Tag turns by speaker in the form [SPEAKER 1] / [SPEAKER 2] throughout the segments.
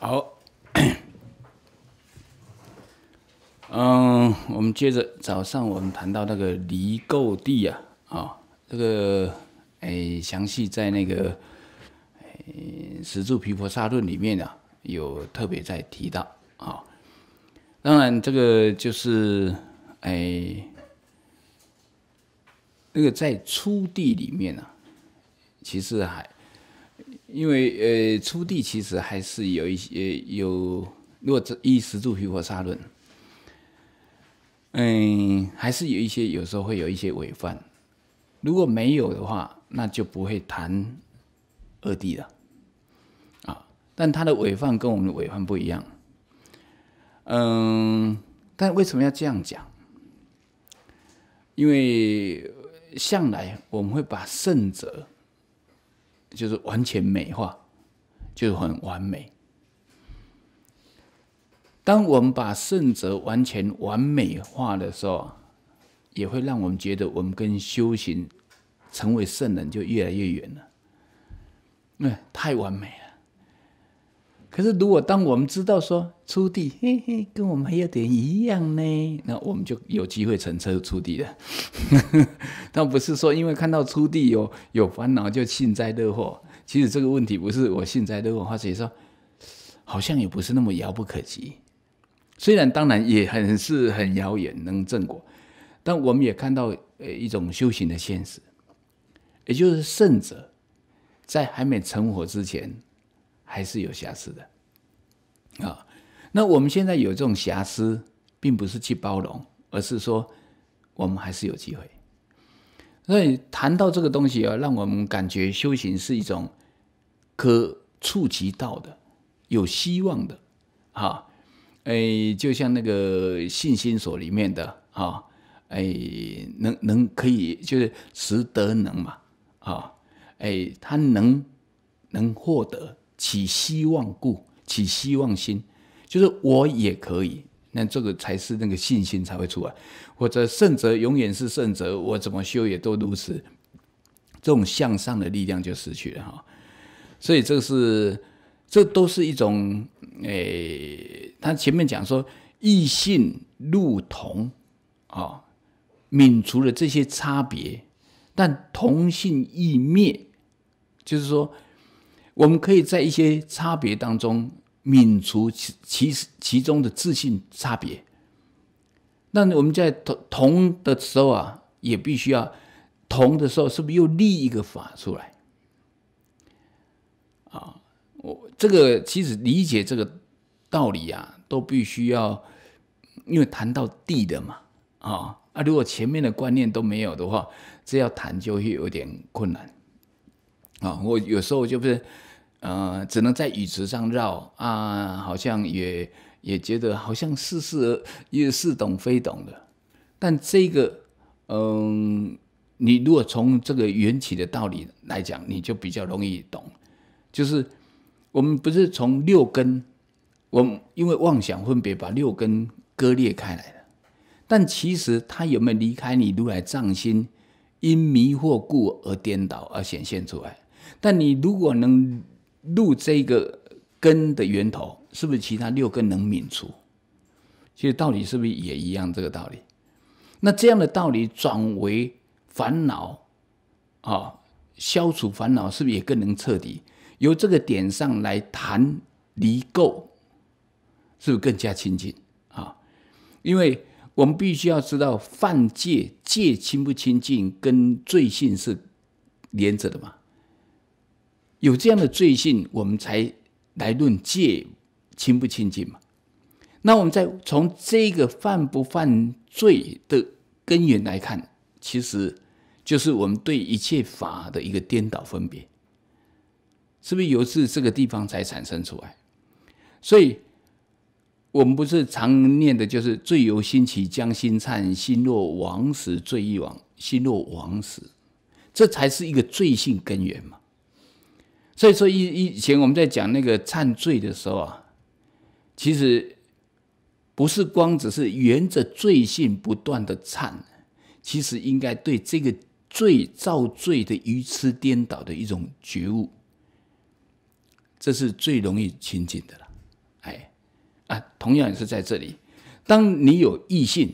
[SPEAKER 1] 好，嗯，我们接着早上我们谈到那个离垢地啊，啊，这个哎，详细在那个《哎《十住毗婆沙论》里面啊，有特别在提到啊。当然，这个就是哎，那个在初地里面呢，其实还。因为，呃，初地其实还是有一些有，如果这衣食住行火杀论，嗯，还是有一些，有时候会有一些违犯。如果没有的话，那就不会谈二地了。啊，但它的违犯跟我们的违犯不一样。嗯，但为什么要这样讲？因为向来我们会把胜者。就是完全美化，就很完美。当我们把圣者完全完美化的时候，也会让我们觉得我们跟修行、成为圣人就越来越远了。那太完美。可是，如果当我们知道说出地，嘿嘿，跟我们还有点一样呢，那我们就有机会乘车出地了。但 不是说因为看到出地有有烦恼就幸灾乐祸。其实这个问题不是我幸灾乐祸，或者说好像也不是那么遥不可及。虽然当然也很是很遥远能正果，但我们也看到呃一种修行的现实，也就是圣者在还没成佛之前。还是有瑕疵的，啊，那我们现在有这种瑕疵，并不是去包容，而是说我们还是有机会。所以谈到这个东西啊，让我们感觉修行是一种可触及到的、有希望的，哈，哎，就像那个信心所里面的，哈，哎，能能可以就是实得能嘛，啊，哎，他能能获得。起希望故，起希望心，就是我也可以。那这个才是那个信心才会出来，或者圣者永远是圣者，我怎么修也都如此。这种向上的力量就失去了哈。所以这是，这都是一种诶，他前面讲说异性入同啊，泯除了这些差别，但同性异灭，就是说。我们可以在一些差别当中泯除其其其中的自性差别，那我们在同同的时候啊，也必须要同的时候，是不是又立一个法出来？啊，我这个其实理解这个道理啊，都必须要因为谈到地的嘛，啊啊，如果前面的观念都没有的话，这要谈就会有点困难。啊，我有时候就是。呃，只能在语词上绕啊，好像也也觉得好像似是也似懂非懂的。但这个，嗯，你如果从这个缘起的道理来讲，你就比较容易懂。就是我们不是从六根，我因为妄想分别把六根割裂开来的，但其实它有没有离开你如来藏心？因迷惑故而颠倒而显现出来。但你如果能。入这个根的源头，是不是其他六根能泯除？其实道理是不是也一样？这个道理，那这样的道理转为烦恼，啊，消除烦恼是不是也更能彻底？由这个点上来谈离垢，是不是更加亲近啊？因为我们必须要知道，犯戒戒清不清净跟罪性是连着的嘛。有这样的罪性，我们才来论戒清不清净嘛？那我们再从这个犯不犯罪的根源来看，其实就是我们对一切法的一个颠倒分别，是不是由是这个地方才产生出来？所以，我们不是常念的，就是“罪由心起，将心忏；心若亡时，罪亦亡；心若亡时，这才是一个罪性根源嘛。”所以说以以前我们在讲那个忏罪的时候啊，其实不是光只是沿着罪性不断的忏，其实应该对这个罪造罪的愚痴颠倒的一种觉悟，这是最容易亲近的了。哎啊，同样也是在这里，当你有异性，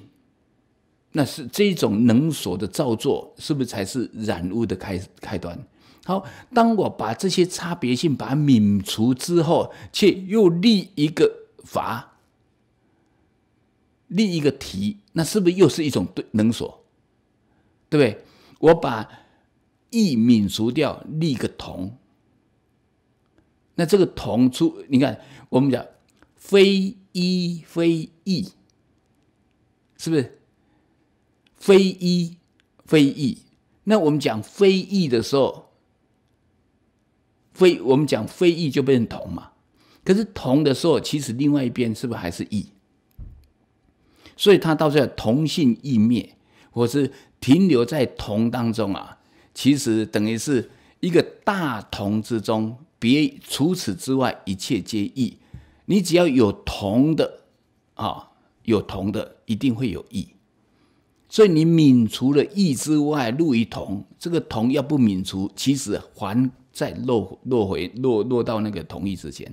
[SPEAKER 1] 那是这种能所的造作，是不是才是染污的开开端？好，当我把这些差别性把它泯除之后，却又立一个法，立一个题，那是不是又是一种对能所？对不对？我把意泯除掉，立个同，那这个同出，你看我们讲非一非异，是不是？非一非异，那我们讲非异的时候。非我们讲非义就变成同嘛，可是同的时候，其实另外一边是不是还是义？所以他到最后同性异灭，或是停留在同当中啊，其实等于是一个大同之中，别除此之外一切皆异。你只要有同的啊，有同的一定会有异。所以你泯除了义之外入于同，这个同要不泯除，其实还。再落落回落落到那个同意之前，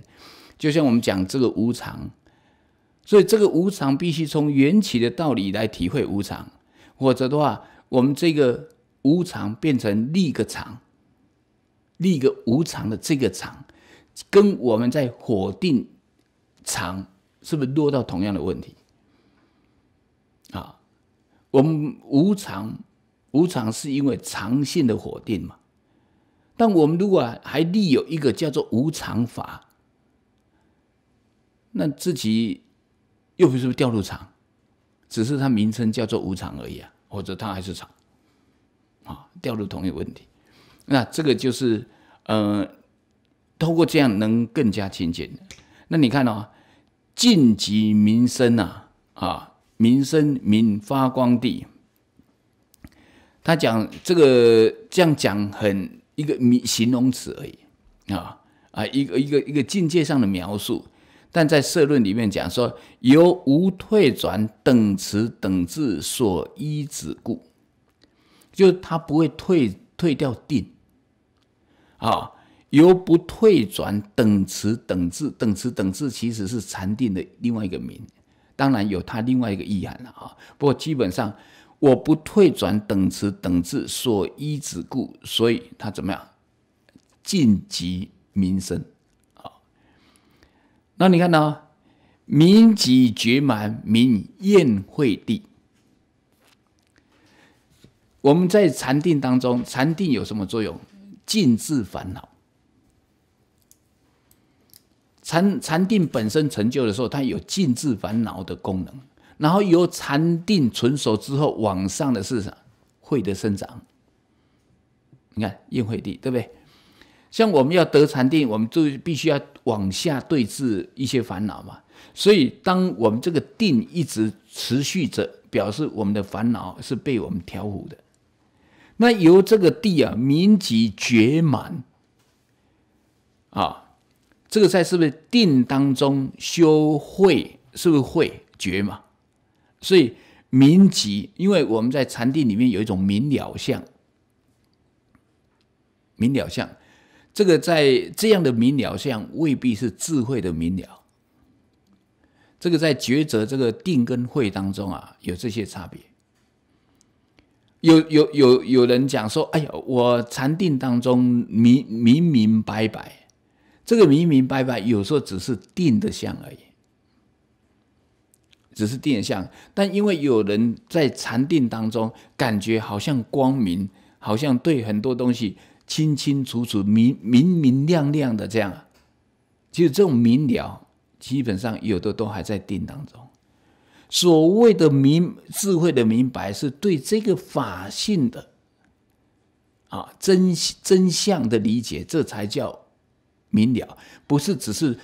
[SPEAKER 1] 就像我们讲这个无常，所以这个无常必须从缘起的道理来体会无常，否则的话，我们这个无常变成另一个常，另一个无常的这个常，跟我们在火定常是不是落到同样的问题？啊，我们无常无常是因为常性的火定嘛？但我们如果还立有一个叫做无常法，那自己又不是不掉入常，只是它名称叫做无常而已啊，或者它还是常啊，掉入同一个问题。那这个就是，嗯，透过这样能更加亲近，那你看哦，晋级民生啊，啊，民生民发光地，他讲这个这样讲很。一个名形容词而已，啊啊，一个一个一个境界上的描述，但在《社论》里面讲说，由无退转等词等字所依止故，就他不会退退掉定，啊，由不退转等词等字等词等字，其实是禅定的另外一个名，当然有它另外一个意涵了啊，不过基本上。我不退转等持等字所依止故，所以他怎么样？尽极民生啊。那你看呢？民己绝蛮民厌会地。我们在禅定当中，禅定有什么作用？静制烦恼。禅禅定本身成就的时候，它有静制烦恼的功能。然后由禅定纯熟之后，往上的市场会的生长。你看，应会地，对不对？像我们要得禅定，我们就必须要往下对治一些烦恼嘛。所以，当我们这个定一直持续着，表示我们的烦恼是被我们调伏的。那由这个地啊，民即绝满啊，这个在是不是定当中修慧，是不是慧绝嘛？所以明极，因为我们在禅定里面有一种明了相。明了相，这个在这样的明了相未必是智慧的明了。这个在抉择这个定跟慧当中啊，有这些差别。有有有有人讲说：“哎呀，我禅定当中明明明白白，这个明明白白有时候只是定的相而已。”只是定向，但因为有人在禅定当中，感觉好像光明，好像对很多东西清清楚楚、明明明亮亮的这样，就这种明了，基本上有的都还在定当中。所谓的明智慧的明白，是对这个法性的啊真真相的理解，这才叫明了，不是只是。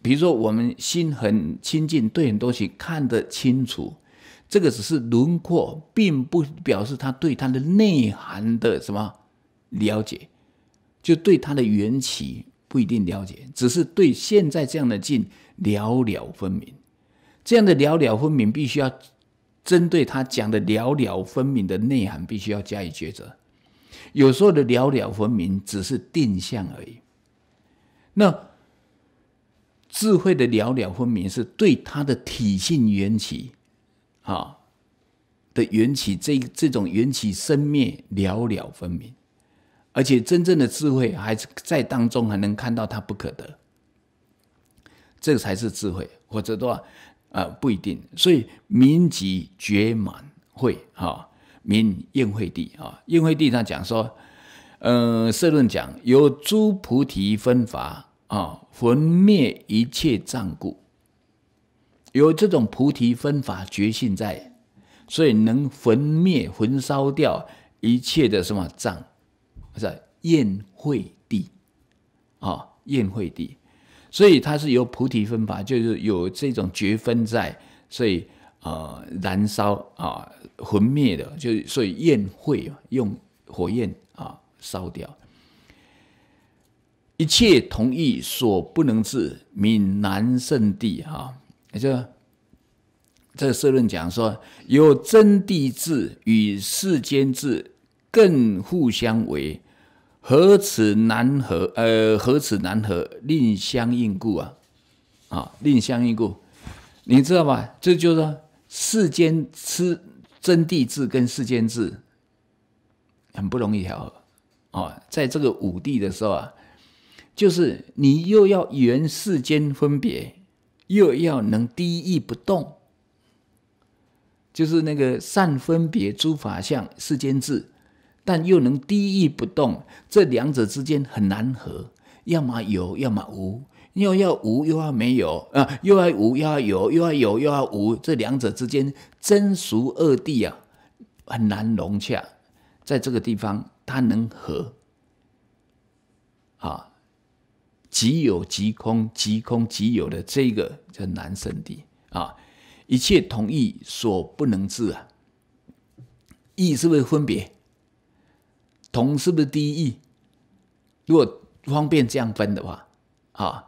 [SPEAKER 1] 比如说，我们心很清净，对很多事看得清楚，这个只是轮廓，并不表示他对他的内涵的什么了解，就对他的缘起不一定了解，只是对现在这样的境了了分明。这样的了了分明，必须要针对他讲的了了分明的内涵，必须要加以抉择。有时候的了了分明只是定向而已。那。智慧的了了分明，是对他的体性缘起，啊的缘起，这这种缘起生灭了了分明，而且真正的智慧还是在当中，还能看到它不可得，这才是智慧。或者的话，啊不一定。所以明即觉满慧啊，明宴会地啊，宴会地上讲说，嗯，社论讲有诸菩提分法。啊，焚灭一切障故，有这种菩提分法觉性在，所以能焚灭、焚烧掉一切的什么障，是？宴会地啊，宴会地，所以它是由菩提分法，就是有这种觉分在，所以啊，燃烧啊，魂灭的，就所以宴会用火焰啊烧掉。一切同意所不能治，闽南圣地哈，也就这个社论讲说，有真地治与世间治更互相为，何此难合？呃，何此难合？令相应故啊，啊，令相应故，你知道吧？这就是世间吃真地治跟世间治很不容易调和哦，在这个五帝的时候啊。就是你又要缘世间分别，又要能低意不动，就是那个善分别诸法相世间智，但又能低意不动，这两者之间很难合，要么有，要么无，又要无，又要没有啊，又要无，又要有，又要有，又要无，这两者之间真俗二谛啊，很难融洽，在这个地方它能合啊。即有即空，即空即有的这个叫难胜的啊！一切同意所不能治啊！意是不是分别？同是不是第一义？如果方便这样分的话啊，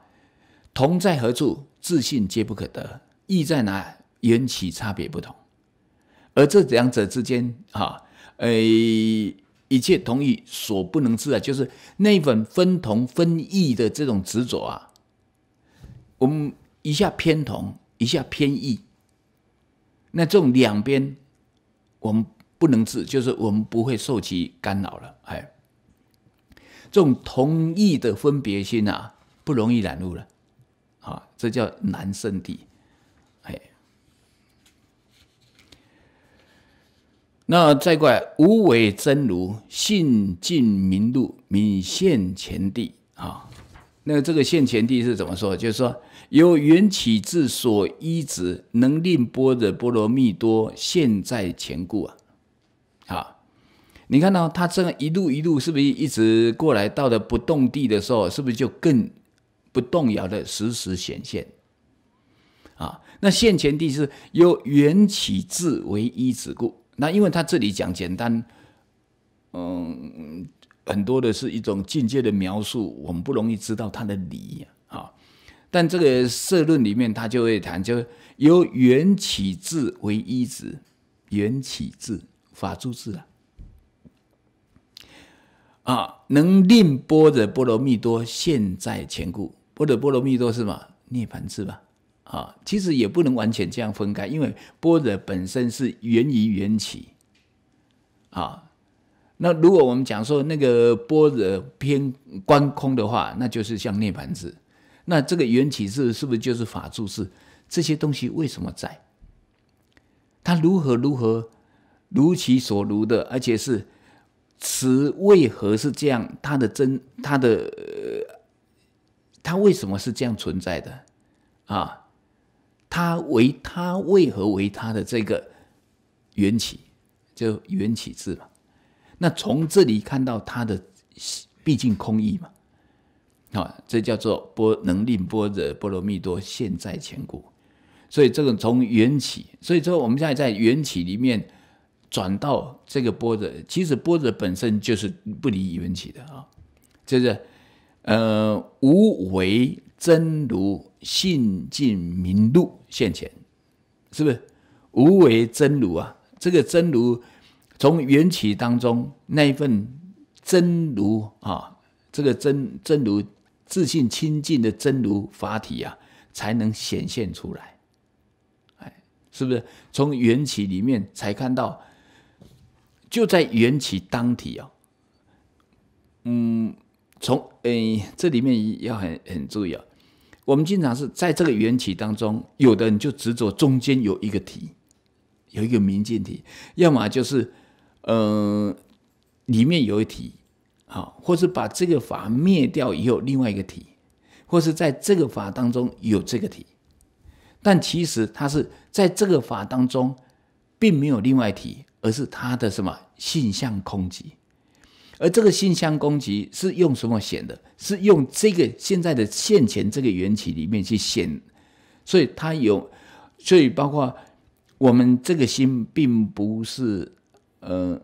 [SPEAKER 1] 同在何处，自信皆不可得；意在哪，缘起差别不同。而这两者之间啊，诶。一切同意所不能治啊，就是那份分同分异的这种执着啊。我们一下偏同，一下偏异，那这种两边我们不能治，就是我们不会受其干扰了。哎，这种同意的分别心啊，不容易染入了。啊，这叫难胜地。那再过来，无为真如信尽明路，显现前地啊。那这个现前地是怎么说？就是说由缘起至所依止，能令般若波罗蜜多现在前故啊。好，你看到他这样一路一路是不是一直过来到的不动地的时候，是不是就更不动摇的时时显现啊？那现前地是由缘起至为依止故。那因为他这里讲简单，嗯，很多的是一种境界的描述，我们不容易知道他的理啊。但这个社论里面他就会谈，就由缘起智为一子，缘起智法住智啊，啊，能令波的波罗蜜多现在前故，波的波罗蜜多是什么涅槃智吧？啊，其实也不能完全这样分开，因为波若本身是源于缘起。啊，那如果我们讲说那个波若偏观空的话，那就是像涅盘智，那这个缘起是是不是就是法住是这些东西为什么在？他如何如何如其所如的，而且是此为何是这样？它的真，它的，它为什么是这样存在的？啊？他为他为何为他的这个缘起，就缘起字嘛？那从这里看到他的毕竟空意嘛？好，这叫做波能令波者波罗蜜多现在千故。所以这个从缘起，所以说我们现在在缘起里面转到这个波的，其实波的本身就是不离缘起的啊，就是呃无为。真如性尽明路现前，是不是无为真如啊？这个真如从缘起当中那一份真如啊，这个真真如自信清净的真如法体啊，才能显现出来，哎，是不是从缘起里面才看到？就在缘起当体哦，嗯，从诶这里面要很很注意啊。我们经常是在这个缘起当中，有的你就执着中间有一个体，有一个明间体；要么就是，嗯，里面有一体，好，或是把这个法灭掉以后另外一个体，或是在这个法当中有这个体，但其实它是在这个法当中并没有另外体，而是它的什么性相空寂。而这个信相攻击是用什么显的？是用这个现在的现前这个缘起里面去显，所以它有，所以包括我们这个心并不是呃，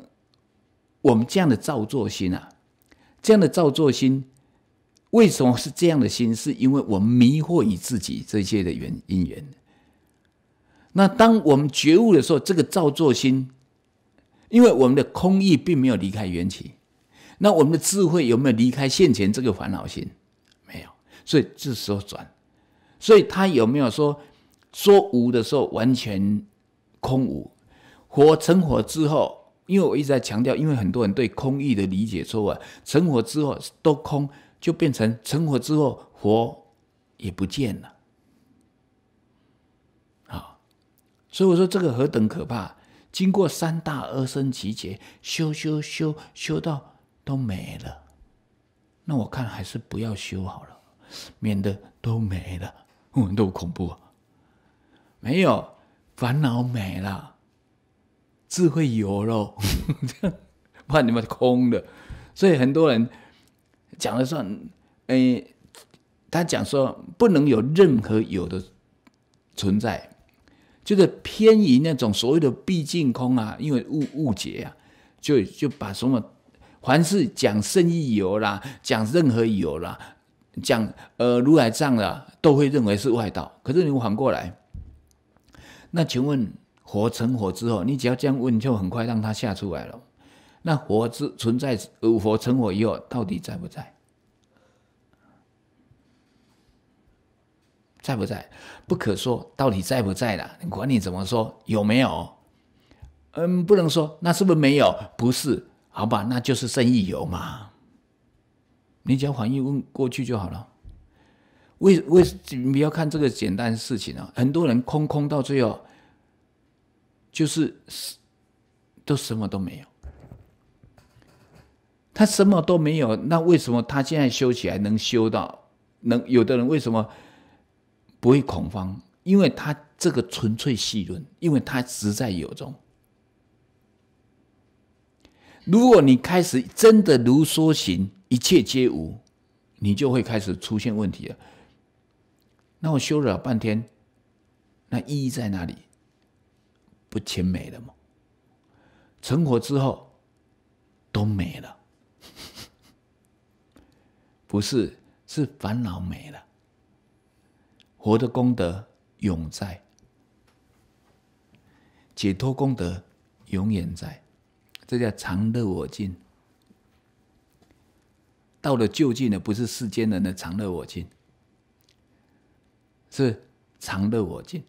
[SPEAKER 1] 我们这样的造作心啊，这样的造作心为什么是这样的心？是因为我们迷惑于自己这些的缘因缘。那当我们觉悟的时候，这个造作心，因为我们的空意并没有离开缘起。那我们的智慧有没有离开现前这个烦恼心？没有，所以这时候转。所以他有没有说说无的时候完全空无？火成火之后，因为我一直在强调，因为很多人对空意的理解错误。成火之后都空，就变成成火之后火也不见了。啊，所以我说这个何等可怕！经过三大二生奇劫，修修修修到。都没了，那我看还是不要修好了，免得都没了，我们都恐怖啊！没有烦恼没了，智慧有了，这样怕你们空的。所以很多人讲的算，哎，诶，他讲说不能有任何有的存在，就是偏移那种所谓的毕竟空啊，因为误误解啊，就就把什么。凡是讲生意有啦，讲任何有啦，讲呃如来藏啦，都会认为是外道。可是你反过来，那请问火成火之后，你只要这样问，就很快让他吓出来了。那火之存在，火成火以后到底在不在？在不在？不可说，到底在不在了？管你怎么说，有没有？嗯，不能说，那是不是没有？不是。好吧，那就是生意有嘛，你只要反问过去就好了。为为你要看这个简单的事情啊，很多人空空到最后，就是都什么都没有。他什么都没有，那为什么他现在修起来能修到？能有的人为什么不会恐慌？因为他这个纯粹细论，因为他实在有中。如果你开始真的如说行，一切皆无，你就会开始出现问题了。那我修了半天，那意义在哪里？不全没了吗？成佛之后都没了，不是，是烦恼没了。活的功德永在，解脱功德永远在。这叫常乐我净。到了就近的，不是世间人的常乐我净，是常乐我净。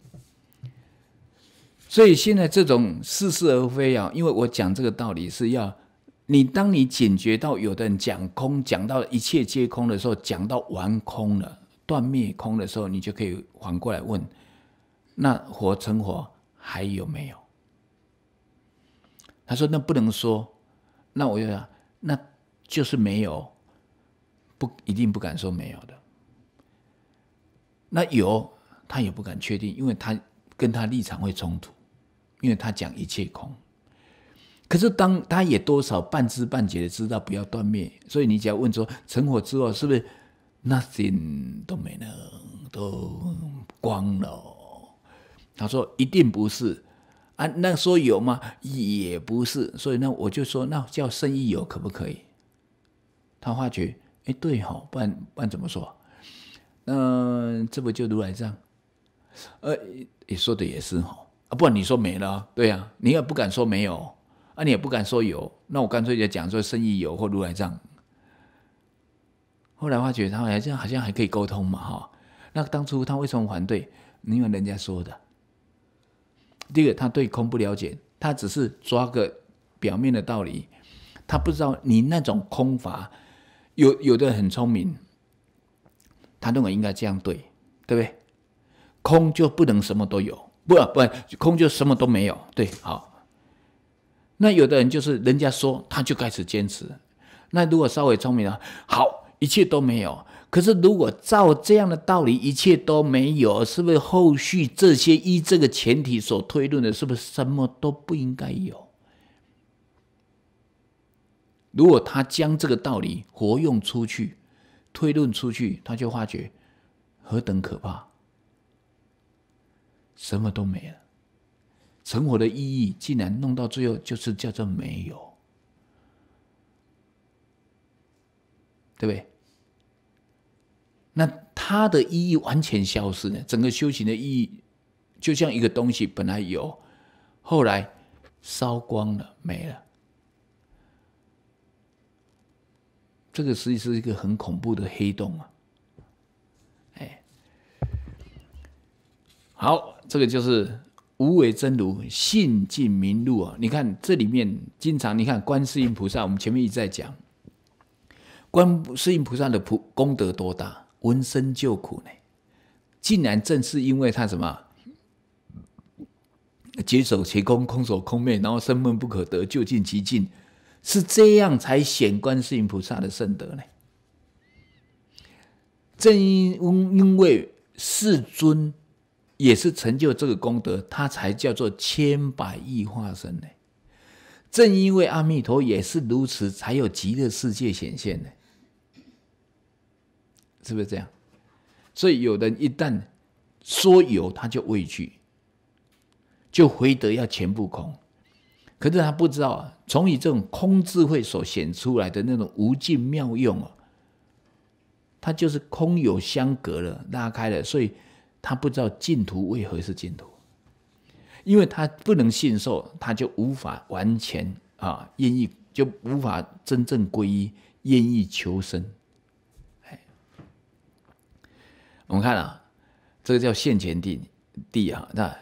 [SPEAKER 1] 所以现在这种似是而非啊，因为我讲这个道理是要你，当你警觉到有的人讲空，讲到一切皆空的时候，讲到完空了、断灭空的时候，你就可以反过来问：那火成火还有没有？他说：“那不能说，那我就想，那就是没有，不一定不敢说没有的。那有，他也不敢确定，因为他跟他立场会冲突，因为他讲一切空。可是，当他也多少半知半解的知道不要断灭，所以你只要问说成火之后是不是 nothing 都没了，都光了？他说一定不是。”啊，那说有吗？也不是，所以呢，我就说那叫生意有可不可以？他发觉，哎，对哈，不然不然怎么说？嗯，这不就如来藏？呃，说的也是哈，啊，不然你说没了？对呀，你也不敢说没有，啊，你也不敢说有，那我干脆就讲说生意有或如来藏。后来发觉，他好像好像还可以沟通嘛，哈。那当初他为什么反对？因为人家说的。第一个，他对空不了解，他只是抓个表面的道理，他不知道你那种空法，有有的很聪明，他认为应该这样对，对不对？空就不能什么都有，不不，空就什么都没有，对，好。那有的人就是人家说，他就开始坚持。那如果稍微聪明了，好，一切都没有。可是，如果照这样的道理，一切都没有，是不是后续这些依这个前提所推论的，是不是什么都不应该有？如果他将这个道理活用出去，推论出去，他就发觉何等可怕，什么都没了，成佛的意义竟然弄到最后就是叫做没有，对不对？那它的意义完全消失呢？整个修行的意义，就像一个东西本来有，后来烧光了，没了。这个实际是一个很恐怖的黑洞啊！哎，好，这个就是无为真如，信尽明路啊！你看这里面经常，你看观世音菩萨，我们前面一直在讲，观世音菩萨的菩功德多大？闻声救苦呢？竟然正是因为他什么，接手其空，空手空灭，然后生闷不可得，就近其近，是这样才显观世音菩萨的圣德呢？正因因为世尊也是成就这个功德，他才叫做千百亿化身呢。正因为阿弥陀也是如此，才有极乐世界显现呢。是不是这样？所以有人一旦说有，他就畏惧，就回得要全部空。可是他不知道啊，从以这种空智慧所显出来的那种无尽妙用啊，它就是空有相隔了，拉开了。所以他不知道净土为何是净土，因为他不能信受，他就无法完全啊愿意，就无法真正皈依，愿意求生。我们看啊，这个叫现前地地啊，那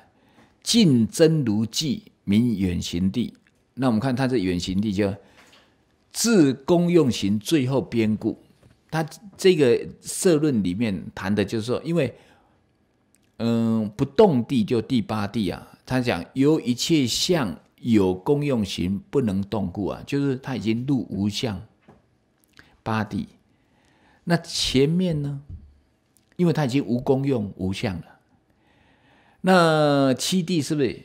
[SPEAKER 1] 近真如迹名远行地。那我们看它这远行地就自功用行最后边故。它这个社论里面谈的就是说，因为嗯不动地就第八地啊，他讲由一切相有功用行不能动故啊，就是他已经入无相八地。那前面呢？因为它已经无功用无相了，那七地是不是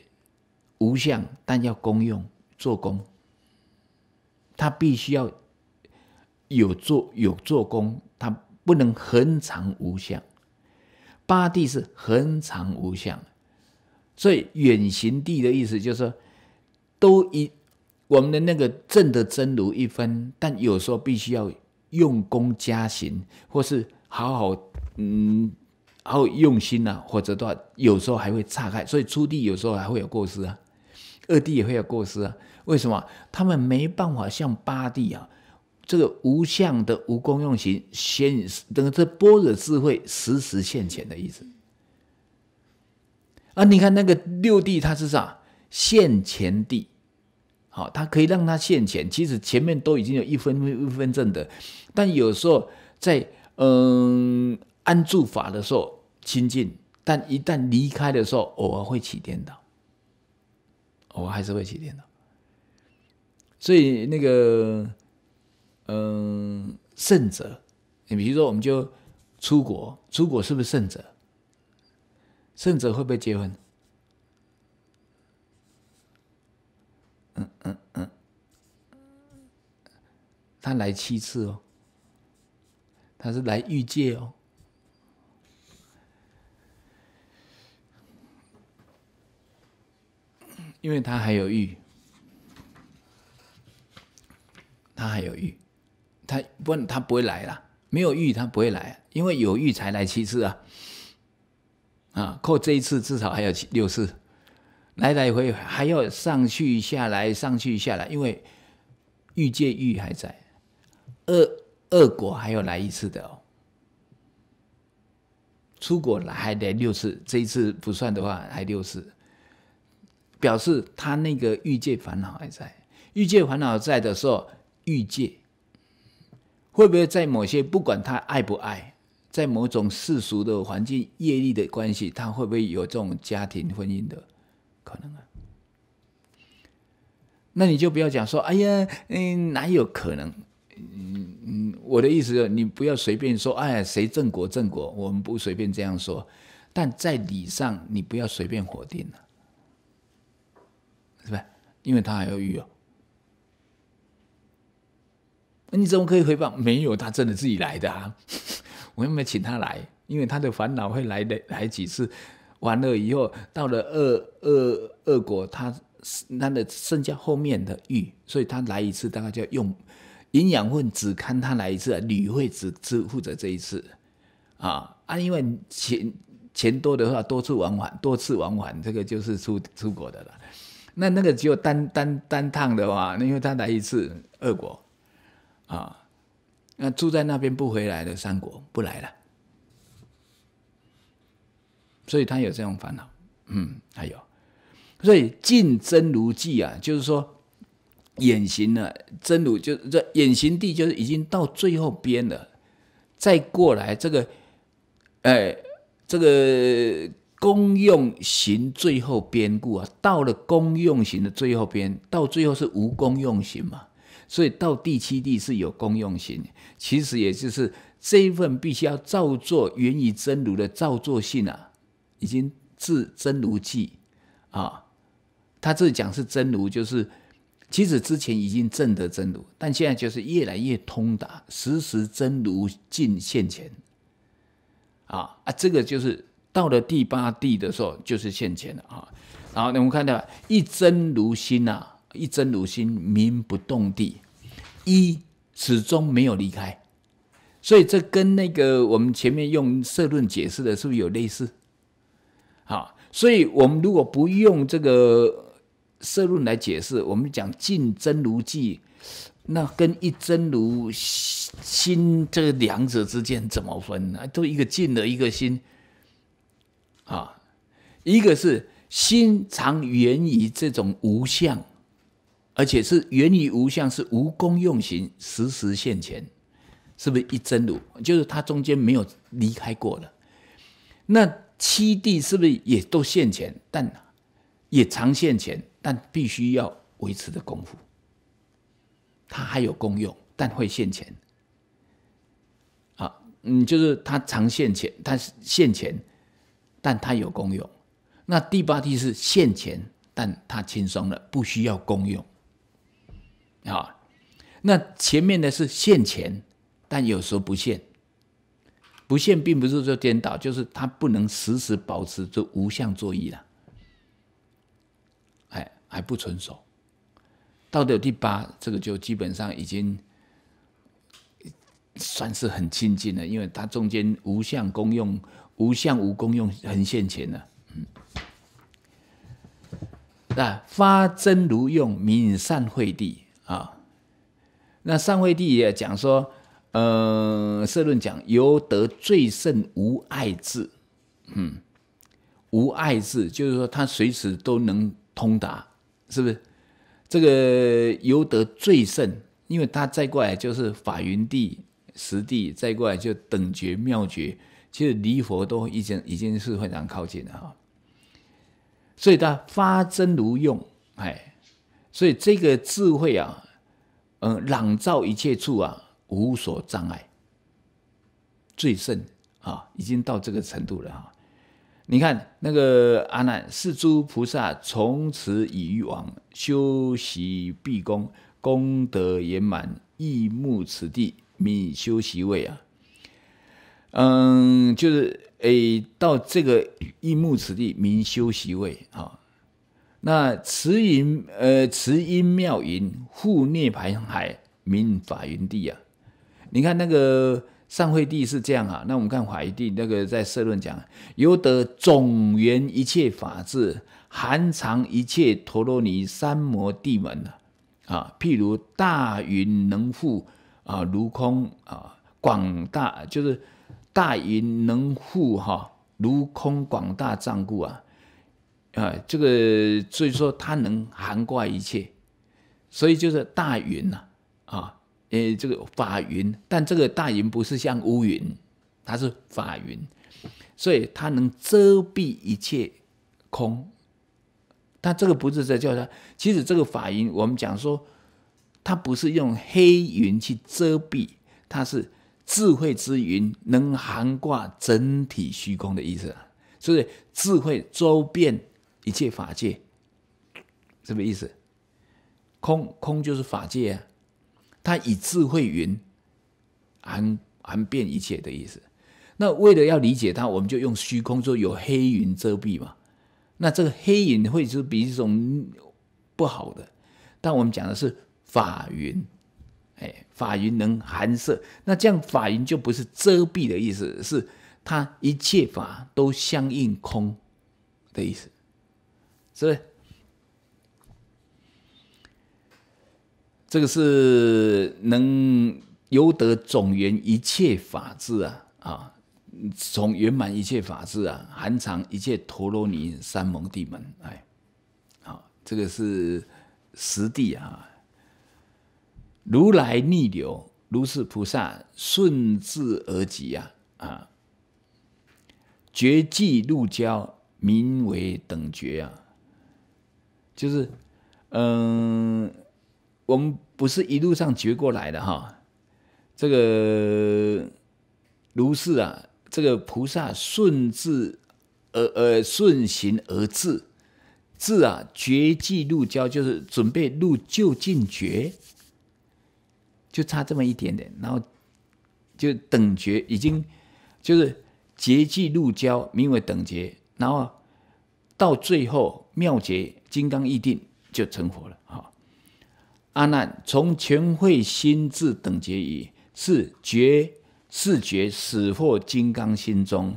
[SPEAKER 1] 无相？但要功用做功，它必须要有做有做工，它不能恒常无相。八地是恒常无相，所以远行地的意思就是说，都一我们的那个正的真如一分，但有时候必须要用功加行，或是。好好，嗯，好用心呐，或者的话，有时候还会岔开，所以初地有时候还会有过失啊，二地也会有过失啊。为什么？他们没办法像八地啊，这个无相的无功用行先等这般若智慧时时现前的意思啊。你看那个六地它是啥？现前地，好，他可以让他现前。其实前面都已经有一分一分证的，但有时候在。嗯，安住法的时候清净，但一旦离开的时候，偶尔会起颠倒，我还是会起颠倒。所以那个，嗯，圣者，你比如说，我们就出国，出国是不是圣者？圣者会不会结婚？嗯嗯嗯，他来七次哦。他是来御界哦，因为他还有欲，他还有欲，他不，他不会来啦。没有欲他不会来，因为有欲才来七次啊。啊，扣这一次，至少还有六次，来来回还要上去下来，上去下来，因为御界欲还在二。恶国还要来一次的哦，出国了还来六次，这一次不算的话还六次，表示他那个欲界烦恼还在。欲界烦恼在的时候，欲界会不会在某些不管他爱不爱，在某种世俗的环境、业力的关系，他会不会有这种家庭婚姻的可能啊？那你就不要讲说，哎呀，嗯，哪有可能？嗯嗯，我的意思是你不要随便说，哎，谁正国正国，我们不随便这样说。但在理上，你不要随便否定，了，是吧？因为他还要育哦，那你怎么可以回报？没有他真的自己来的啊，我又没请他来？因为他的烦恼会来的来几次，完了以后到了恶恶恶国，他那的剩下后面的欲，所以他来一次大概就要用。营养会只看他来一次，旅会只只负责这一次，啊啊，因为钱钱多的话，多次往返，多次往返，这个就是出出国的了。那那个只有单单单趟的话，因为他来一次二国，啊，那住在那边不回来的三国不来了，所以他有这种烦恼。嗯，还有，所以尽真如记啊，就是说。眼形呢？真如就这眼形地，就是已经到最后边了。再过来这个，哎，这个功用型最后边故啊，到了功用型的最后边，到最后是无功用型嘛。所以到第七地是有功用型，其实也就是这一份必须要造作源于真如的造作性啊，已经至真如际啊。他这里讲是真如，就是。其实之前已经证得真如，但现在就是越来越通达，时时真如尽现前。啊啊，这个就是到了第八地的时候，就是现前了啊。然后我们看到一真如心啊，一真如心名不动地，一始终没有离开，所以这跟那个我们前面用社论解释的是不是有类似？好，所以我们如果不用这个。色论来解释，我们讲尽真如际，那跟一真如心这两者之间怎么分呢？都一个尽的一个心啊，一个是心常源于这种无相，而且是源于无相，是无功用行时时现前，是不是一真如？就是它中间没有离开过的。那七地是不是也都现前？但也常现前。但必须要维持的功夫，它还有功用，但会现钱。啊，嗯，就是它常现钱，它现钱，但它有功用。那第八题是现钱，但它轻松了，不需要功用。啊，那前面的是现钱，但有时候不现。不现并不是说颠倒，就是它不能时时保持这无相作意了。还不成熟，到了第八，这个就基本上已经算是很亲近了，因为它中间无相功用，无相无功用很现前了。嗯，那发真如用，敏善慧地啊。那善慧地也讲说，呃，社论讲由得最胜无爱智，嗯，无爱智就是说他随时都能通达。是不是这个由得最胜？因为他再过来就是法云地、实地，再过来就等觉、妙觉。其实离佛都已经已经是非常靠近了哈。所以他发真如用，哎，所以这个智慧啊，嗯，朗照一切处啊，无所障碍，最胜啊，已经到这个程度了哈。你看那个阿难是诸菩萨从此已欲往修习毕功功德圆满，益木此地名修习位啊。嗯，就是诶，到这个益木此地名修习位啊。那慈云呃，慈音妙云护涅盘海名法云地啊。你看那个。上惠帝是这样啊，那我们看法义帝那个在《社论》讲，由得总圆一切法治，含藏一切陀罗尼三摩地门啊，啊，譬如大云能覆啊，如空啊，广大就是大云能覆哈，如空广大障故啊，啊，这个所以说它能涵盖一切，所以就是大云呐，啊。诶，这个法云，但这个大云不是像乌云，它是法云，所以它能遮蔽一切空。但这个不是在叫它。其实这个法云，我们讲说，它不是用黑云去遮蔽，它是智慧之云，能涵括整体虚空的意思。所以智慧周遍一切法界，什么意思？空空就是法界啊。它以智慧云含含遍一切的意思，那为了要理解它，我们就用虚空说有黑云遮蔽嘛。那这个黑云会是比一种不好的，但我们讲的是法云，哎，法云能含摄，那这样法云就不是遮蔽的意思，是它一切法都相应空的意思，是不是。这个是能由得总圆一切法治啊啊，总圆满一切法治啊，含藏一切陀罗尼三蒙地门哎，好，这个是实地啊，如来逆流，如是菩萨顺治而及啊啊，绝迹入交，名为等觉啊，就是嗯。我们不是一路上觉过来的哈，这个如是啊，这个菩萨顺治而呃顺行而至，至啊绝迹入交，就是准备入就近觉，就差这么一点点，然后就等觉已经就是绝迹入交，名为等觉，然后到最后妙觉金刚一定就成佛了哈。阿难从全慧心智等觉已，是觉是觉死或金刚心中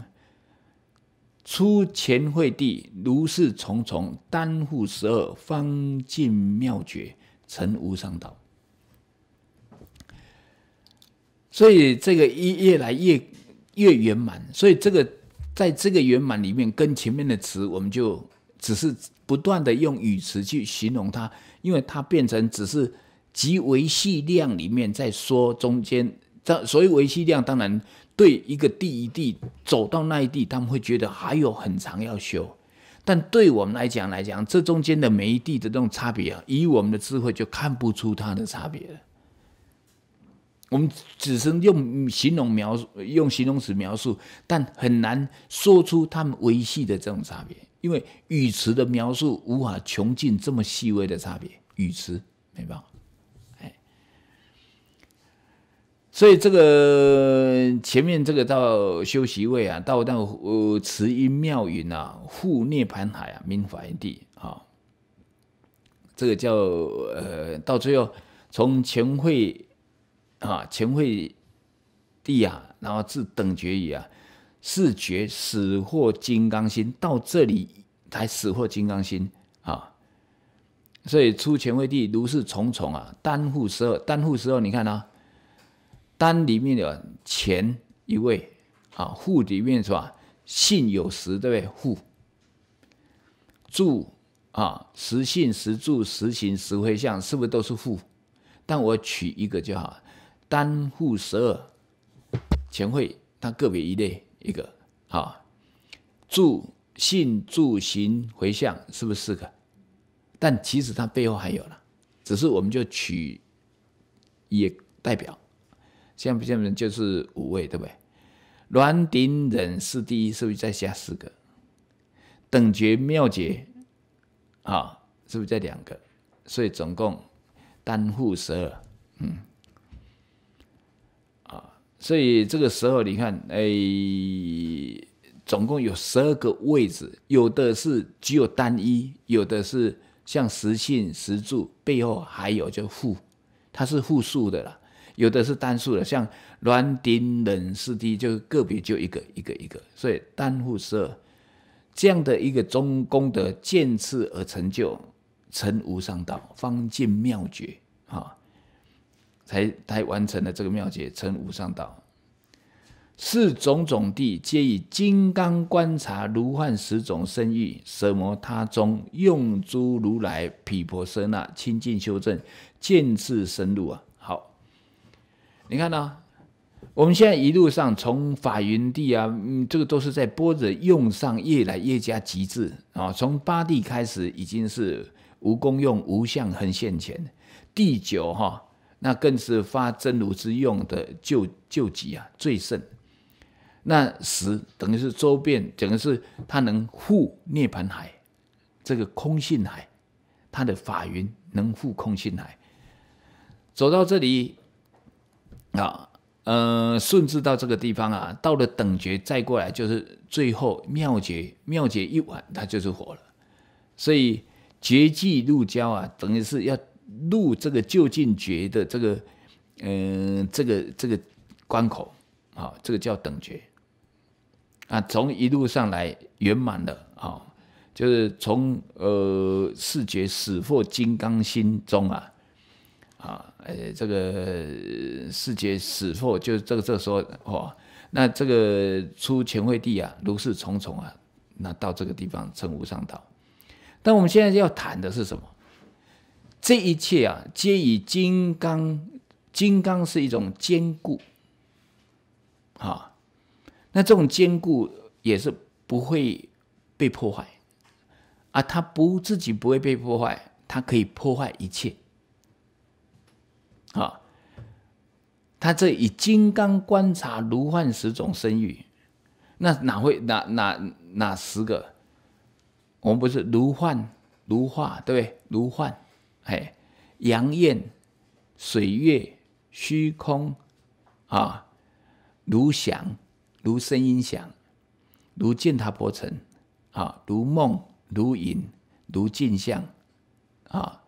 [SPEAKER 1] 出前慧地如是重重单护十二方尽妙觉，成无上道。所以这个一越来越越圆满，所以这个在这个圆满里面，跟前面的词，我们就只是不断的用语词去形容它。因为它变成只是极维系量里面在说中间，这所以维系量当然对一个第一地走到那一地，他们会觉得还有很长要修。但对我们来讲来讲，这中间的每一地的这种差别啊，以我们的智慧就看不出它的差别了。我们只是用形容描述，用形容词描述，但很难说出他们维系的这种差别。因为语词的描述无法穷尽这么细微的差别，语词没办法。哎，所以这个前面这个到修习位啊，到到呃慈音妙云啊，护涅盘海啊，明法地啊，这个叫呃到最后从前会啊前会地啊，然后至等觉语啊。视觉死或金刚心，到这里才死或金刚心啊！所以出前位地如是重重啊，单护十二，单护十二，你看呐，单里面的前一位啊，户里面是吧？性有时，对不对？户住啊，实性、实住、实行、实回向，是不是都是户？但我取一个就好，单户十二，前会，它个别一类。一个啊，住信住行回向是不是四个？但其实它背后还有呢，只是我们就取也代表，像不像人就是五位对不对？软鼎忍是第一，是不是再下四个？等觉妙觉啊，是不是这两个？所以总共单负十二，嗯。所以这个时候，你看，哎，总共有十二个位置，有的是只有单一，有的是像石信石柱背后还有就复，它是复数的啦，有的是单数的，像软丁冷四地，就个别就一个、一个、一个。所以单复十二这样的一个中功的见次而成就成无上道，方见妙绝啊。才才完成了这个妙解，成无上道。是种种地，皆以金刚观察如幻十种生意，舍摩他中用诸如来毗婆舍那清净修正，渐次深入啊！好，你看呢？我们现在一路上从法云地啊，这个都是在波着用上越来越加极致啊。从八地开始已经是无功用、无相恒现前。第九哈。那更是发真如之用的救救急啊，最盛。那十等于是周遍，等于是它能护涅盘海，这个空性海，它的法云能护空性海。走到这里啊，呃，顺治到这个地方啊，到了等觉，再过来就是最后妙觉，妙觉一晚它就是火了。所以绝迹入焦啊，等于是要。入这个究竟觉的这个，嗯，这个这个关口，啊，这个叫等觉啊。从一路上来圆满了，啊，就是从呃四觉始或金刚心中啊，啊，呃，这个四觉始或就这个这时候哦，那这个出乾慧地啊，如是重重啊，那到这个地方称无上道。但我们现在要谈的是什么？这一切啊，皆以金刚，金刚是一种坚固，啊，那这种坚固也是不会被破坏啊，它不自己不会被破坏，它可以破坏一切，啊，他这以金刚观察如幻十种身育，那哪会哪哪哪十个？我们不是如幻如化，对不对？如幻。哎，阳焰、水月、虚空啊，如响，如声音响，如见他波尘啊，如梦、如影、如镜像啊，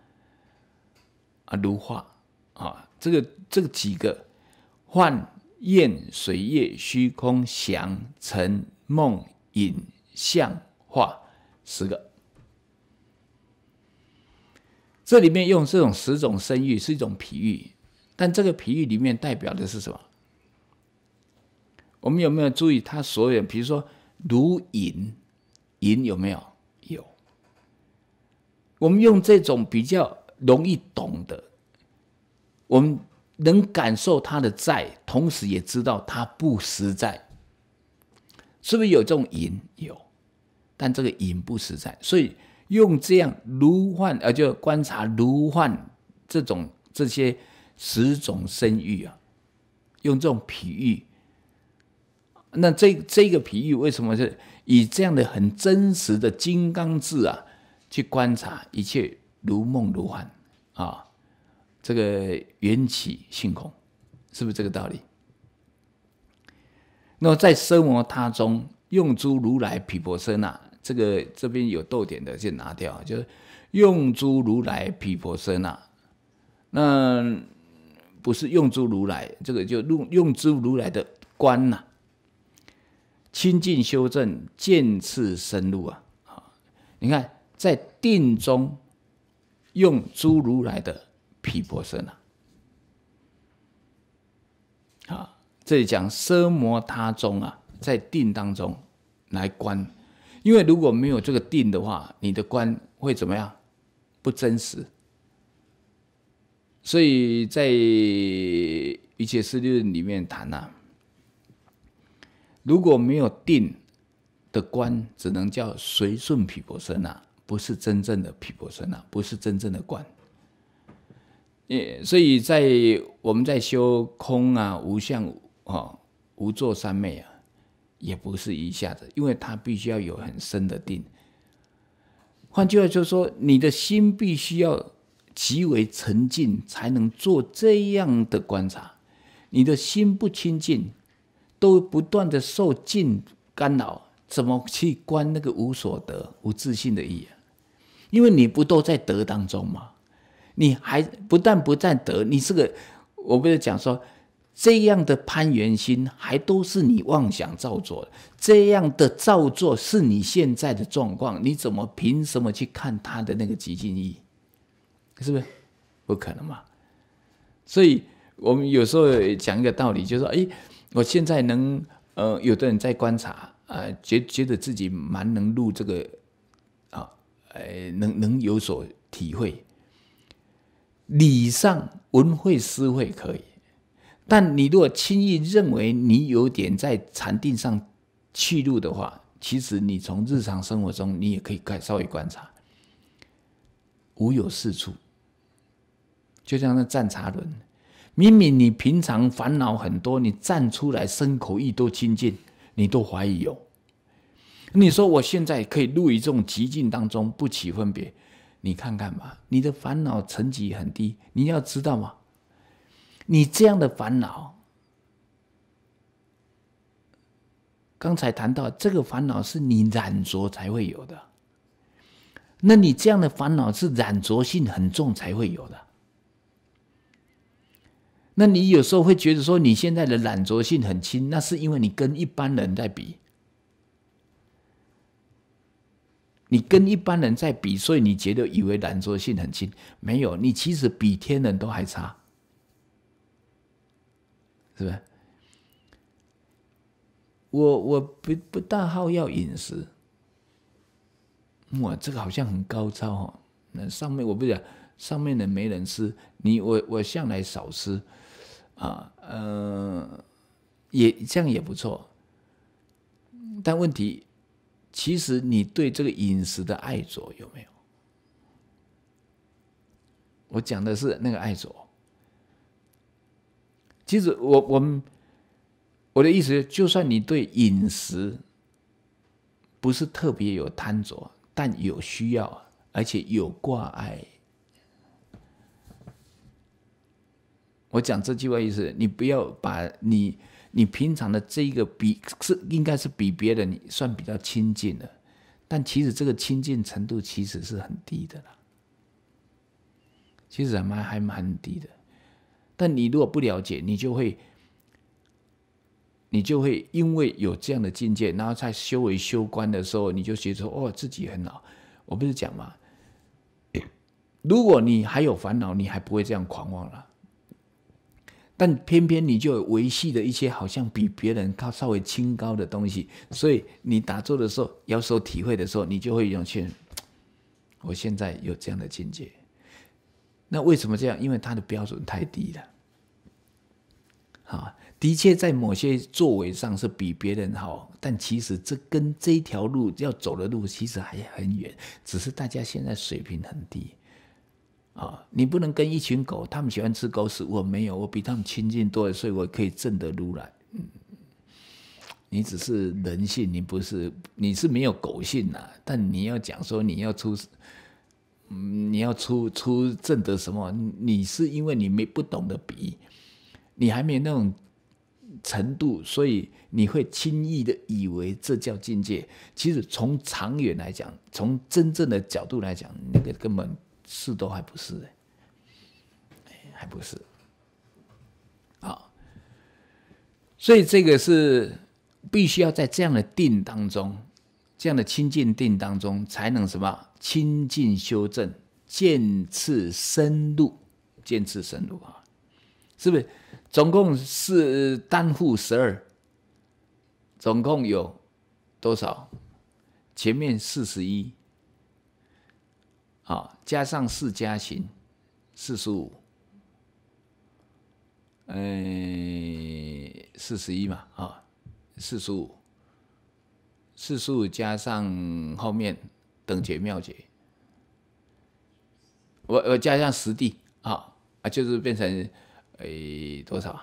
[SPEAKER 1] 啊，如画啊，这个这几个，幻焰、水月、虚空、响尘、梦影、像画，十个。这里面用这种十种生欲是一种比喻，但这个比喻里面代表的是什么？我们有没有注意它所有？比如说如影，影有没有？有。我们用这种比较容易懂的，我们能感受它的在，同时也知道它不实在，是不是有这种银？有，但这个银不实在，所以。用这样如幻，呃，就观察如幻这种这些十种生欲啊，用这种比喻。那这这个比喻为什么是以这样的很真实的金刚智啊去观察一切如梦如幻啊？这个缘起性空，是不是这个道理？那么在奢摩他中，用诸如来毗婆舍那。这个这边有逗点的就拿掉，就是用诸如来毗婆舍那，那不是用诸如来，这个就用用诸如来的观呐，清净修正渐次深入啊！你看在定中用诸如来的毗婆舍那，啊，这里讲奢摩他中啊，在定当中来观。因为如果没有这个定的话，你的观会怎么样？不真实。所以在一切事论里面谈啊，如果没有定的观，只能叫随顺毗婆身啊，不是真正的毗婆身啊，不是真正的观。呃，所以在我们在修空啊、无相啊、无作三昧啊。也不是一下子，因为他必须要有很深的定。换句话就是说，你的心必须要极为沉静，才能做这样的观察。你的心不清净，都不断的受境干扰，怎么去观那个无所得、无自信的意啊？因为你不都在得当中吗？你还不但不在得，你这个我不是讲说？这样的攀缘心，还都是你妄想造作。这样的造作是你现在的状况，你怎么凭什么去看他的那个极尽意？是不是？不可能嘛。所以我们有时候讲一个道理，就说：哎，我现在能……呃，有的人在观察，呃，觉觉得自己蛮能入这个，啊，哎，能能有所体会。礼上文会诗会可以。但你如果轻易认为你有点在禅定上气入的话，其实你从日常生活中你也可以看稍微观察，无有四处，就像那站茶轮，明明你平常烦恼很多，你站出来身口一都清净，你都怀疑哦。你说我现在可以入于这种极境当中不起分别，你看看吧，你的烦恼层级很低，你要知道嘛。你这样的烦恼，刚才谈到这个烦恼是你染着才会有的。那你这样的烦恼是染着性很重才会有的。那你有时候会觉得说你现在的懒惰性很轻，那是因为你跟一般人在比，你跟一般人在比，所以你觉得以为懒惰性很轻，没有，你其实比天人都还差。是不是？我我不不大好要饮食。哇，这个好像很高超哦。那上面我不讲，上面的没人吃。你我我向来少吃，啊，嗯，也这样也不错。但问题，其实你对这个饮食的爱着有没有？我讲的是那个爱着。其实我我们，我的意思，就算你对饮食不是特别有贪着，但有需要，而且有挂碍。我讲这句话意思，你不要把你你平常的这一个比是应该是比别人算比较亲近的，但其实这个亲近程度其实是很低的啦，其实还蛮还蛮低的。但你如果不了解，你就会，你就会因为有这样的境界，然后在修为修观的时候，你就觉得哦自己很好。我不是讲吗？如果你还有烦恼，你还不会这样狂妄了。但偏偏你就维系的一些好像比别人高稍微清高的东西，所以你打坐的时候要说体会的时候，你就会有现。我现在有这样的境界。那为什么这样？因为他的标准太低了。啊，的确在某些作为上是比别人好，但其实这跟这条路要走的路其实还很远。只是大家现在水平很低。啊，你不能跟一群狗，他们喜欢吃狗屎。我没有，我比他们亲近多了，所以我可以挣得如来。嗯你只是人性，你不是，你是没有狗性呐。但你要讲说你要出。嗯，你要出出正得什么？你是因为你没不懂得比，你还没有那种程度，所以你会轻易的以为这叫境界。其实从长远来讲，从真正的角度来讲，那个根本是都还不是还不是。好，所以这个是必须要在这样的定当中。这样的清净定当中，才能什么清净修正、渐次深入、渐次深入啊？是不是？总共是单户十二，总共有多少？前面四十一，好，加上四加行，四十五，哎，四十一嘛，啊，四十五。四十五加上后面等节妙节，我我加上十地啊啊，就是变成诶多少？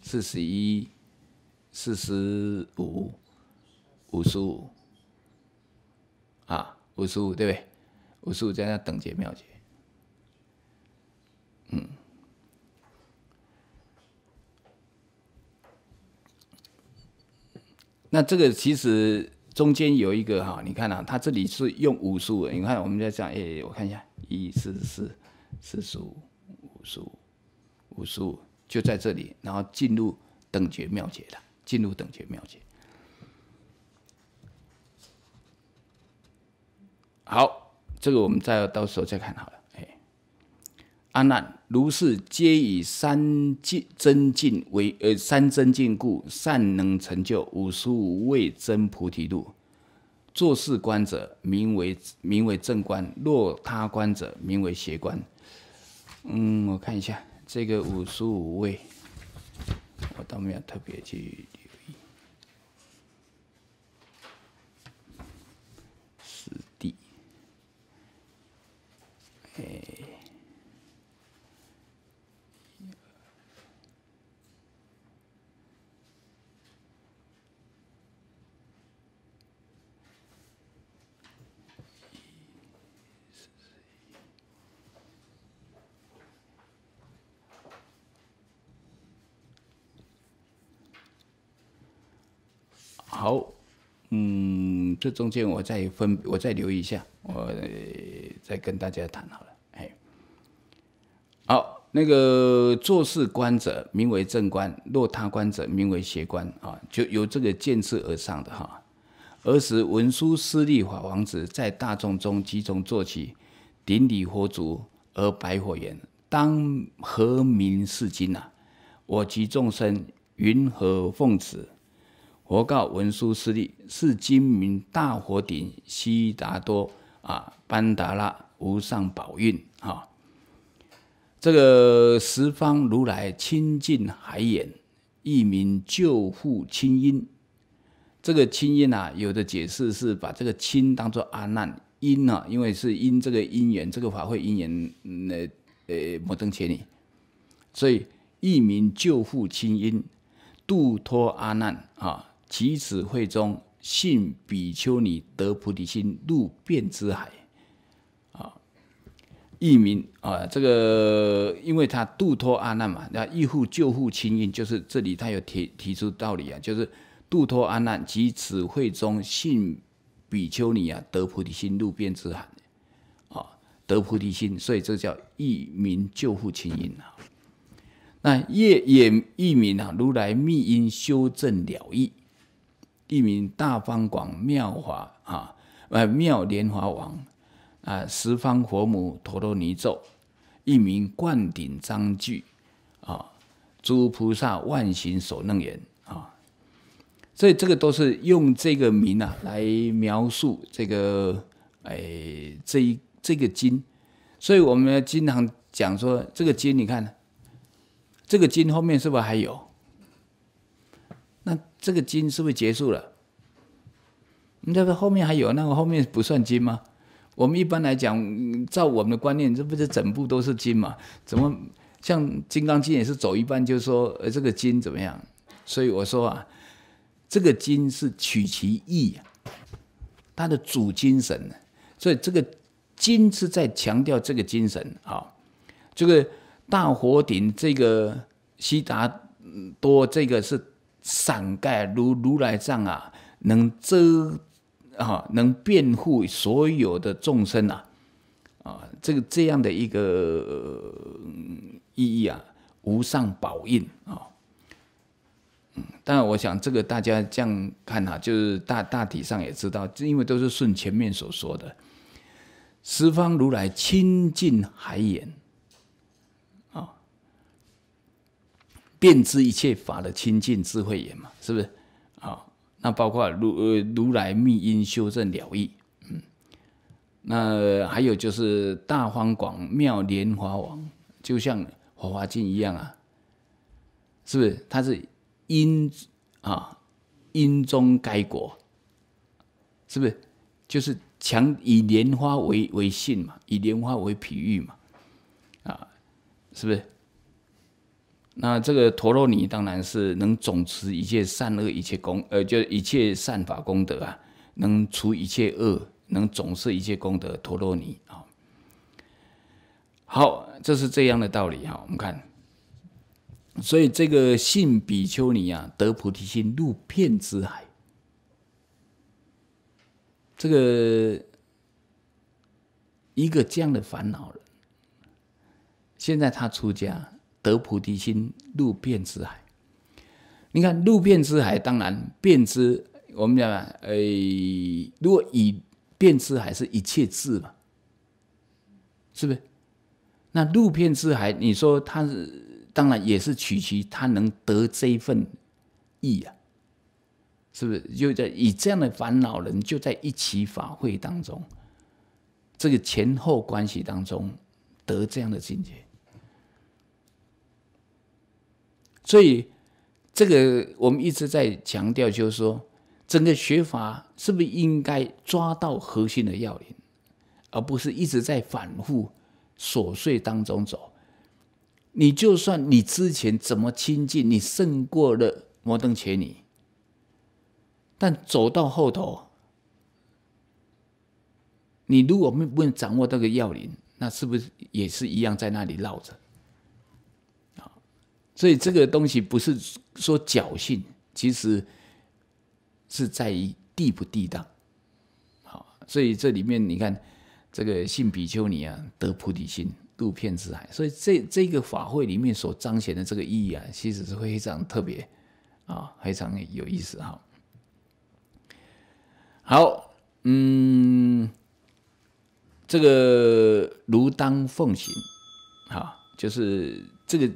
[SPEAKER 1] 四十一、四十五、五十五啊，五十五对不对？五十五加上等节妙节，嗯。那这个其实中间有一个哈，你看啊，他这里是用五五，你看我们在讲，哎，我看一下，一四四四十五五十五五十五，就在这里，然后进入等觉妙解了，进入等觉妙解。好，这个我们再到时候再看好了。如是皆以三真净为，呃，三真净故，善能成就五十五位真菩提路。作是观者，名为名为正观；若他观者，名为邪观。嗯，我看一下这个五十五位，我倒没有特别去留意。四 D，哎。好，嗯，这中间我再分，我再留意一下，我再跟大家谈好了。哎，好，那个做事观者名为正观，若他观者名为邪观啊。就由这个见智而上的哈。儿时文殊师利法王子在大众中集中坐起，顶礼佛足而白佛言：“当何名是今啊？我及众生云何奉旨？”佛告文殊师利：“是今名大佛顶悉达多啊，班达拉无上宝运啊，这个十方如来清净海眼，一名救护清音。这个清音啊，有的解释是把这个清当做阿难，音呢，因为是因这个因缘，这个法会因缘，那呃摩登千里，所以一名救护清音，度脱阿难啊。”其子会中信比丘尼得菩提心入遍之海，啊！一名啊，这个因为他度脱阿难嘛，那一护救护亲因，就是这里他有提提出道理啊，就是度脱阿难，其子会中信比丘尼啊得菩提心入变之海，啊，得菩提心，所以这叫一名救护亲因啊。那夜也一名啊，如来密因修正了义。一名大方广妙华啊，呃妙莲华王啊，十方佛母陀罗尼咒，一名灌顶章句啊，诸菩萨万行所能言啊，所以这个都是用这个名啊来描述这个，哎，这一这个经，所以我们经常讲说这个经，你看这个经后面是不是还有？这个经是不是结束了？你这个后面还有，那个后面不算经吗？我们一般来讲，照我们的观念，这不是整部都是经嘛？怎么像《金刚经》也是走一半，就是说，呃，这个经怎么样？所以我说啊，这个经是取其意，它的主精神。所以这个经是在强调这个精神啊。这个大火顶，这个悉达多，这个是。伞盖如如来藏啊，能遮啊，能辩护所有的众生啊，啊，这个这样的一个意义啊，无上宝印啊。当然，我想这个大家这样看啊，就是大大体上也知道，因为都是顺前面所说的，十方如来清净海眼。便知一切法的清净智慧也嘛，是不是？啊，那包括如如来密因修正了义，嗯，那还有就是大方广妙莲华王，就像《华华经》一样啊，是不是？它是因啊，因中该果，是不是？就是强以莲花为为性嘛，以莲花为比喻嘛，啊，是不是？那这个陀罗尼当然是能总持一切善恶，一切功，呃，就一切善法功德啊，能除一切恶，能总摄一切功德。陀罗尼啊，好，这是这样的道理哈。我们看，所以这个信比丘尼啊，得菩提心入片之海，这个一个这样的烦恼人，现在他出家。得菩提心，入遍知海。你看，入遍知海，当然遍知。我们讲嘛，哎，如果以遍知海是一切智嘛，是不是？那入遍知海，你说他当然也是取其他能得这一份意啊，是不是？就在以这样的烦恼人，就在一起法会当中，这个前后关系当中得这样的境界。所以，这个我们一直在强调，就是说，整个学法是不是应该抓到核心的要领，而不是一直在反复琐碎当中走。你就算你之前怎么亲近，你胜过了摩登伽女，但走到后头，你如果没不能掌握这个要领，那是不是也是一样在那里绕着？所以这个东西不是说侥幸，其实是在于地不地道。好，所以这里面你看，这个信比丘尼啊，得菩提心，度遍之海。所以这这个法会里面所彰显的这个意义啊，其实是非常特别啊，非常有意思。哈。好，嗯，这个如当奉行，啊，就是这个。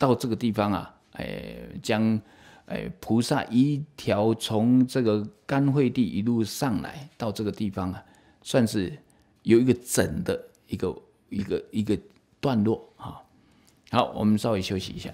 [SPEAKER 1] 到这个地方啊，哎，将哎菩萨一条从这个甘惠地一路上来到这个地方啊，算是有一个整的一个一个一个段落啊。好，我们稍微休息一下。